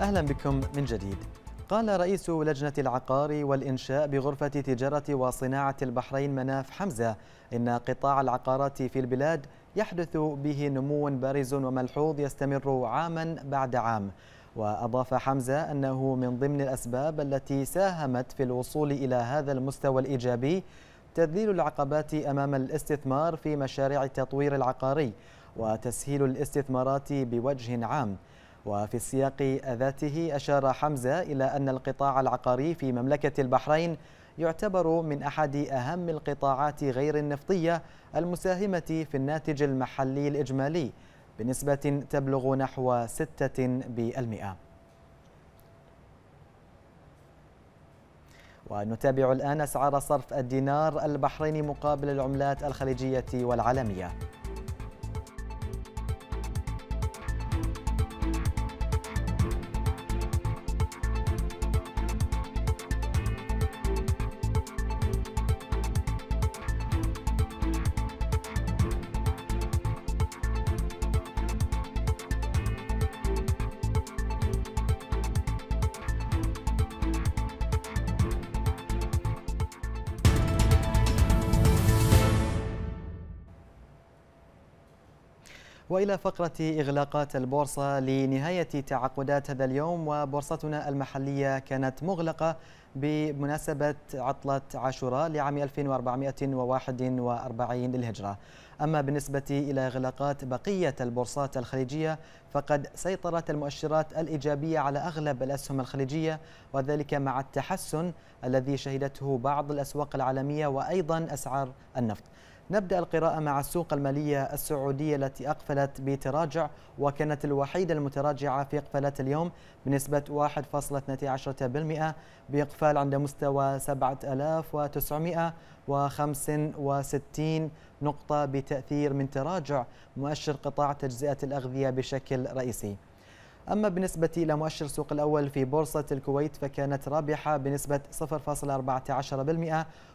أهلا بكم من جديد قال رئيس لجنة العقار والإنشاء بغرفة تجارة وصناعة البحرين مناف حمزة إن قطاع العقارات في البلاد يحدث به نمو بارز وملحوظ يستمر عاما بعد عام وأضاف حمزة أنه من ضمن الأسباب التي ساهمت في الوصول إلى هذا المستوى الإيجابي تذليل العقبات أمام الاستثمار في مشاريع التطوير العقاري وتسهيل الاستثمارات بوجه عام وفي السياق ذاته أشار حمزة إلى أن القطاع العقاري في مملكة البحرين يعتبر من أحد أهم القطاعات غير النفطية المساهمة في الناتج المحلي الإجمالي بنسبة تبلغ نحو 6% ونتابع الآن أسعار صرف الدينار البحريني مقابل العملات الخليجية والعالمية والى فقره اغلاقات البورصه لنهايه تعاقدات هذا اليوم وبورصتنا المحليه كانت مغلقه بمناسبة عطلة عاشوراء لعام 1441 للهجرة أما بالنسبة إلى إغلاقات بقية البورصات الخليجية فقد سيطرت المؤشرات الإيجابية على أغلب الأسهم الخليجية وذلك مع التحسن الذي شهدته بعض الأسواق العالمية وأيضا أسعار النفط نبدأ القراءة مع السوق المالية السعودية التي أقفلت بتراجع وكانت الوحيدة المتراجعة في إقفالات اليوم بنسبة 1.12% بإقفال عند مستوى 7965 نقطة بتأثير من تراجع مؤشر قطاع تجزئة الأغذية بشكل رئيسي أما بالنسبة إلى مؤشر السوق الأول في بورصة الكويت فكانت رابحة بنسبة 0.14%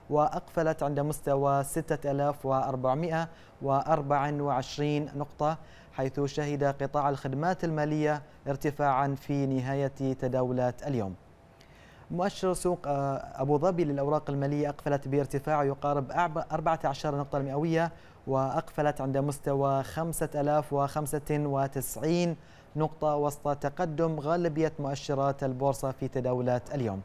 وأقفلت عند مستوى 6424 نقطة حيث شهد قطاع الخدمات المالية ارتفاعا في نهاية تداولات اليوم مؤشر سوق آه، أبو ظبي للأوراق المالية أقفلت بارتفاع يقارب 14 نقطة مئوية وأقفلت عند مستوى 5095 نقطة وسط تقدم غالبية مؤشرات البورصة في تداولات اليوم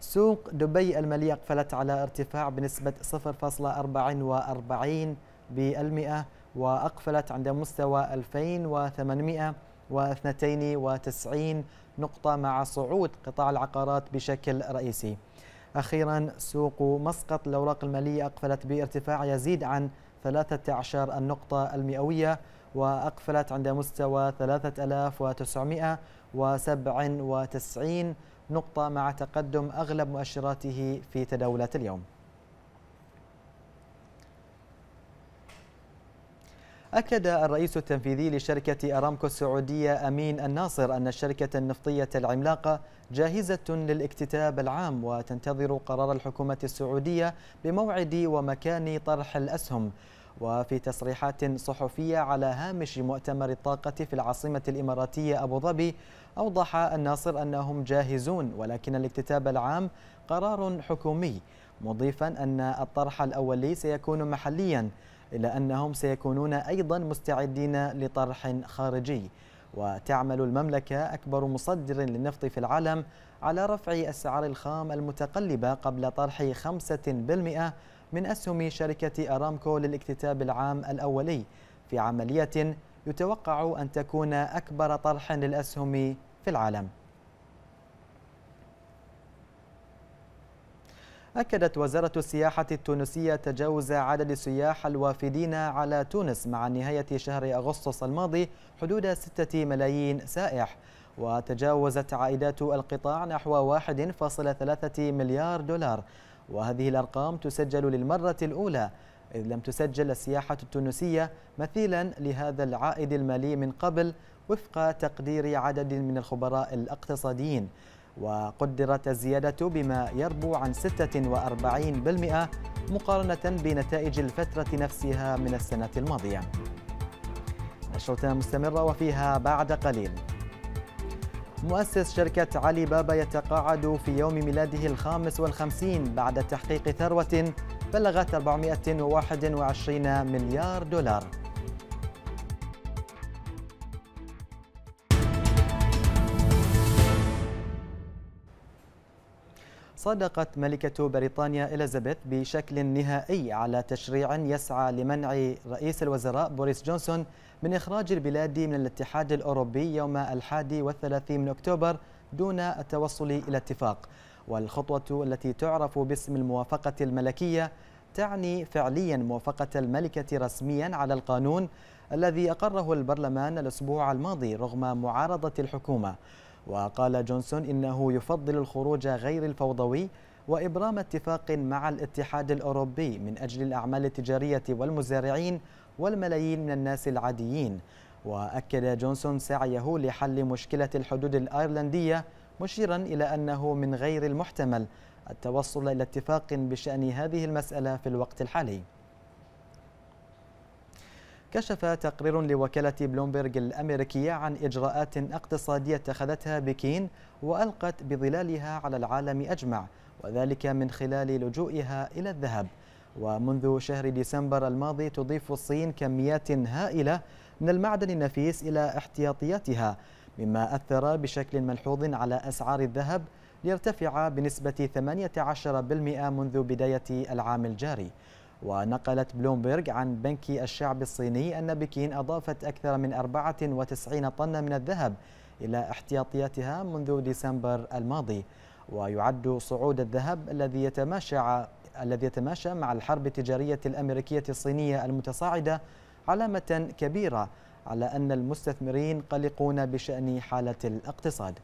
سوق دبي المالية اقفلت على ارتفاع بنسبة 0.44 بالمئة وأقفلت عند مستوى 2892 نقطة مع صعود قطاع العقارات بشكل رئيسي أخيرا سوق مسقط الأوراق المالية أقفلت بارتفاع يزيد عن 13 النقطة المئوية وأقفلت عند مستوى 3997 نقطة مع تقدم أغلب مؤشراته في تداولات اليوم أكد الرئيس التنفيذي لشركة أرامكو السعودية أمين الناصر أن الشركة النفطية العملاقة جاهزة للاكتتاب العام وتنتظر قرار الحكومة السعودية بموعد ومكان طرح الأسهم وفي تصريحات صحفية على هامش مؤتمر الطاقة في العاصمة الإماراتية أبو ظبي أوضح الناصر أنهم جاهزون ولكن الاكتتاب العام قرار حكومي مضيفا أن الطرح الأولي سيكون محليا إلا أنهم سيكونون أيضا مستعدين لطرح خارجي وتعمل المملكة أكبر مصدر للنفط في العالم على رفع أسعار الخام المتقلبة قبل طرح 5% من أسهم شركة أرامكو للاكتتاب العام الأولي في عملية يتوقع أن تكون أكبر طرح للأسهم في العالم أكدت وزارة السياحة التونسية تجاوز عدد السياح الوافدين على تونس مع نهاية شهر أغسطس الماضي حدود 6 ملايين سائح وتجاوزت عائدات القطاع نحو 1.3 مليار دولار وهذه الأرقام تسجل للمرة الأولى إذ لم تسجل السياحة التونسية مثيلا لهذا العائد المالي من قبل وفق تقدير عدد من الخبراء الاقتصاديين وقدرت الزيادة بما يربو عن 46% مقارنة بنتائج الفترة نفسها من السنة الماضية نشرتنا مستمرة وفيها بعد قليل مؤسس شركة علي بابا يتقاعد في يوم ميلاده الخامس والخمسين بعد تحقيق ثروة بلغت 421 مليار دولار صادقت ملكة بريطانيا إليزابيث بشكل نهائي على تشريع يسعى لمنع رئيس الوزراء بوريس جونسون من إخراج البلاد من الاتحاد الأوروبي يوم الحادي والثلاثين من أكتوبر دون التوصل إلى اتفاق والخطوة التي تعرف باسم الموافقة الملكية تعني فعليا موافقة الملكة رسميا على القانون الذي أقره البرلمان الأسبوع الماضي رغم معارضة الحكومة وقال جونسون إنه يفضل الخروج غير الفوضوي وإبرام اتفاق مع الاتحاد الأوروبي من أجل الأعمال التجارية والمزارعين والملايين من الناس العاديين وأكد جونسون سعيه لحل مشكلة الحدود الأيرلندية مشيرا إلى أنه من غير المحتمل التوصل إلى اتفاق بشأن هذه المسألة في الوقت الحالي كشف تقرير لوكالة بلومبرج الأمريكية عن إجراءات اقتصادية اتخذتها بكين وألقت بظلالها على العالم أجمع وذلك من خلال لجوئها إلى الذهب ومنذ شهر ديسمبر الماضي تضيف الصين كميات هائلة من المعدن النفيس إلى احتياطياتها مما أثر بشكل ملحوظ على أسعار الذهب ليرتفع بنسبة 18% منذ بداية العام الجاري ونقلت بلومبرغ عن بنك الشعب الصيني أن بكين أضافت أكثر من 94 طنا من الذهب إلى احتياطياتها منذ ديسمبر الماضي ويعد صعود الذهب الذي يتماشى الذي يتماشى مع الحرب التجارية الأمريكية الصينية المتصاعدة علامة كبيرة على أن المستثمرين قلقون بشأن حالة الاقتصاد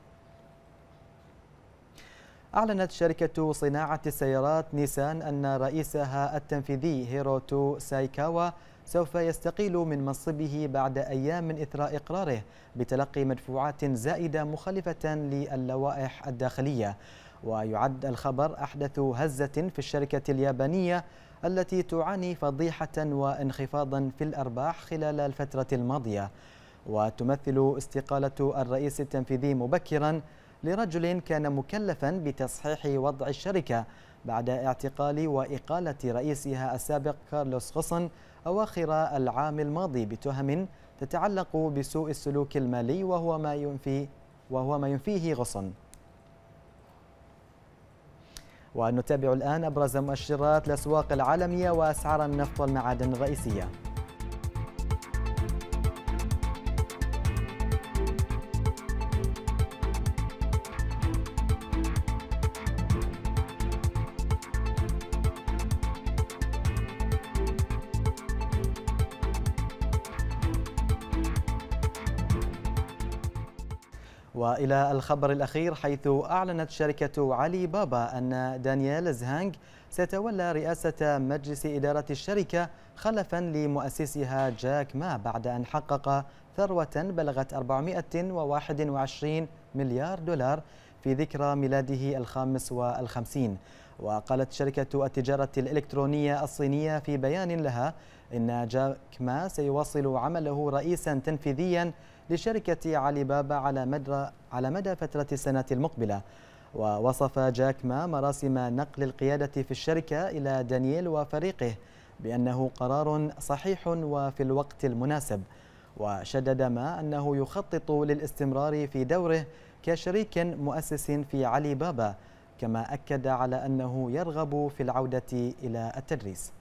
أعلنت شركة صناعة السيارات نيسان أن رئيسها التنفيذي هيروتو سايكاوا سوف يستقيل من منصبه بعد أيام من إثراء إقراره بتلقي مدفوعات زائدة مخالفة للوائح الداخلية ويعد الخبر أحدث هزة في الشركة اليابانية التي تعاني فضيحة وانخفاضا في الأرباح خلال الفترة الماضية وتمثل استقالة الرئيس التنفيذي مبكراً لرجل كان مكلفا بتصحيح وضع الشركة بعد اعتقال وإقالة رئيسها السابق كارلوس غصن أواخر العام الماضي بتهم تتعلق بسوء السلوك المالي وهو ما ينفي وهو ما ينفيه غصن ونتابع الآن أبرز مؤشرات الأسواق العالمية وأسعار النفط والمعادن الرئيسية وإلى الخبر الأخير حيث أعلنت شركة علي بابا أن دانيال زهانغ سيتولى رئاسة مجلس إدارة الشركة خلفا لمؤسسها جاك ما بعد أن حقق ثروة بلغت 421 مليار دولار في ذكرى ميلاده الخامس والخمسين وقالت شركة التجارة الإلكترونية الصينية في بيان لها إن جاك ما سيواصل عمله رئيسا تنفيذيا لشركة علي بابا على مدى على مدى فترة السنة المقبلة ووصف جاك ما مراسم نقل القيادة في الشركة إلى دانييل وفريقه بأنه قرار صحيح وفي الوقت المناسب وشدد ما أنه يخطط للاستمرار في دوره كشريك مؤسس في علي بابا كما أكد على أنه يرغب في العودة إلى التدريس